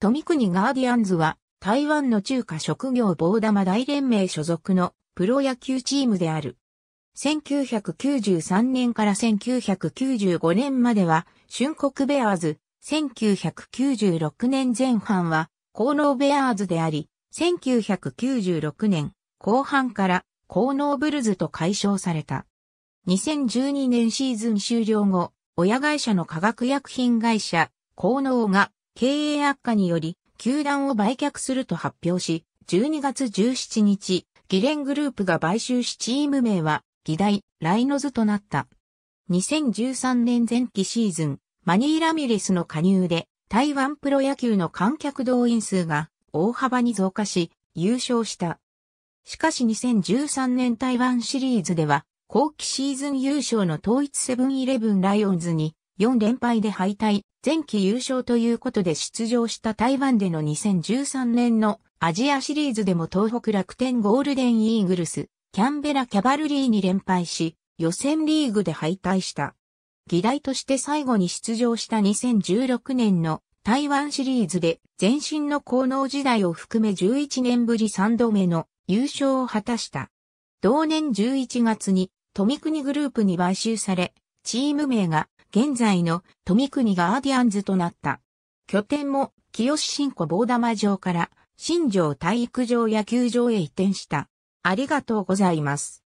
富国ガーディアンズは台湾の中華職業棒玉大連盟所属のプロ野球チームである。1993年から1995年までは春国ベアーズ、1996年前半は高能ベアーズであり、1996年後半から高能ブルズと解消された。2012年シーズン終了後、親会社の化学薬品会社、高能が経営悪化により、球団を売却すると発表し、12月17日、ギレングループが買収しチーム名は、議題、ライノズとなった。2013年前期シーズン、マニー・ラミレスの加入で、台湾プロ野球の観客動員数が大幅に増加し、優勝した。しかし2013年台湾シリーズでは、後期シーズン優勝の統一セブンイレブンライオンズに4連敗で敗退、前期優勝ということで出場した台湾での2013年のアジアシリーズでも東北楽天ゴールデンイーグルス、キャンベラキャバルリーに連敗し、予選リーグで敗退した。議題として最後に出場した2016年の台湾シリーズで前身の功能時代を含め11年ぶり3度目の優勝を果たした。同年11月に富国グループに買収され、チーム名が現在の富国ガーディアンズとなった。拠点も清新湖棒玉場から新庄体育場野球場へ移転した。ありがとうございます。